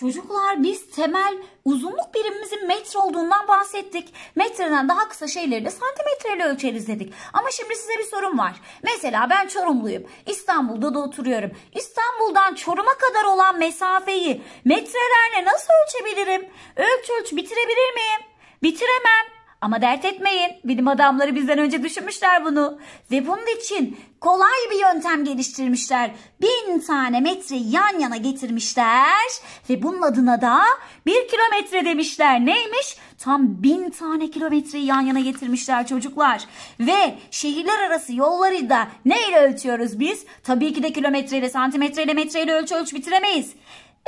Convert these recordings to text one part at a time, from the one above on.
Çocuklar biz temel uzunluk birimimizin metre olduğundan bahsettik. Metreden daha kısa şeyleri de santimetreyle ölçeriz dedik. Ama şimdi size bir sorum var. Mesela ben Çorumluyum. İstanbul'da da oturuyorum. İstanbul'dan Çorum'a kadar olan mesafeyi metrelerle nasıl ölçebilirim? Ölç ölç bitirebilir miyim? Bitiremem. Ama dert etmeyin. Bilim adamları bizden önce düşünmüşler bunu. Ve bunun için kolay bir yöntem geliştirmişler. Bin tane metre yan yana getirmişler. Ve bunun adına da bir kilometre demişler. Neymiş? Tam bin tane kilometreyi yan yana getirmişler çocuklar. Ve şehirler arası yolları da neyle ölçüyoruz biz? Tabii ki de kilometreyle, santimetreyle, metreyle ölçü ölç bitiremeyiz.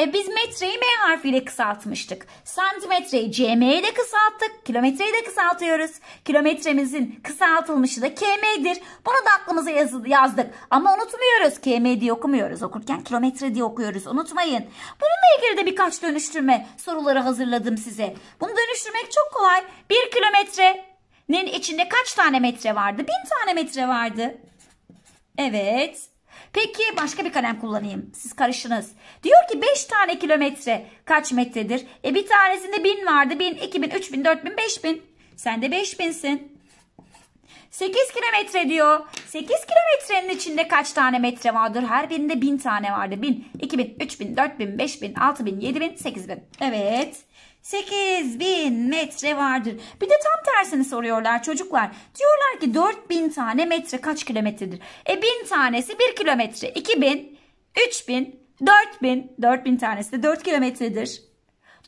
E biz metreyi M harfiyle kısaltmıştık. Santimetreyi CM ile kısalttık. Kilometreyi de kısaltıyoruz. Kilometremizin kısaltılmışı da KM'dir. Bunu da aklımıza yazdı, yazdık. Ama unutmuyoruz. KM diye okumuyoruz. Okurken kilometre diye okuyoruz. Unutmayın. Bununla ilgili de birkaç dönüştürme soruları hazırladım size. Bunu dönüştürmek çok kolay. 1 kilometrenin içinde kaç tane metre vardı? 1000 tane metre vardı. Evet. Peki başka bir kalem kullanayım. Siz karışınız. Diyor ki 5 tane kilometre kaç metredir? E bir tanesinde 1000 vardı. 1000, 2000, 3000, 4000, 5000. Sen de 5000'sin. 8 kilometre diyor. 8 kilometrenin içinde kaç tane metre vardır? Her birinde 1000 tane vardı. 1000, 2000, 3000, 4000, 5000, 6000, 7000, 8000. Evet. 8000 metre vardır. Bir de tam tersini soruyorlar çocuklar. Diyorlar ki 4000 tane metre kaç kilometredir? E 1000 tanesi 1 kilometre. 2000, 3000, 4000, 4000 tanesi de 4 kilometredir.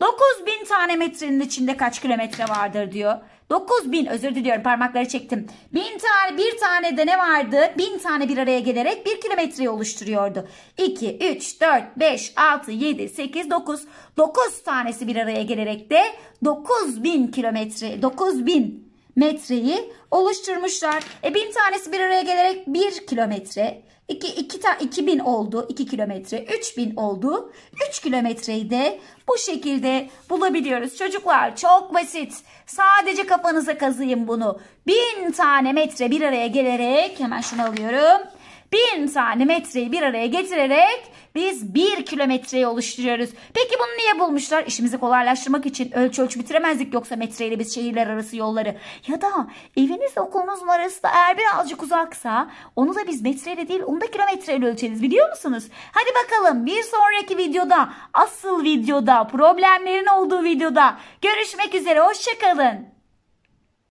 9000 tane metrenin içinde kaç kilometre vardır diyor. 9000 özür diliyorum parmakları çektim. Bin tane bir tane de ne vardı? Bin tane bir araya gelerek bir kilometreyi oluşturuyordu. 2, 3, 4, 5, 6, 7, 8, 9. 9 tanesi bir araya gelerek de 9000 kilometre 9000 metreyi oluşturmuşlar. E bin tanesi bir araya gelerek 1 kilometre, 2 2 ta 2000 oldu, 2 kilometre, 3000 oldu. 3 kilometreyi de bu şekilde bulabiliyoruz. Çocuklar çok basit. Sadece kafanıza kazıyın bunu. 1000 tane metre bir araya gelerek hemen şunu alıyorum bin tane metreyi bir araya getirerek biz bir kilometreyi oluşturuyoruz. Peki bunu niye bulmuşlar? İşimizi kolaylaştırmak için ölçü ölçü bitiremezdik yoksa metreyle biz şehirler arası yolları. Ya da eviniz okulunuzun arası da eğer birazcık uzaksa onu da biz metreyle değil onu da kilometreyle ölçeriz biliyor musunuz? Hadi bakalım bir sonraki videoda asıl videoda problemlerin olduğu videoda görüşmek üzere hoşçakalın.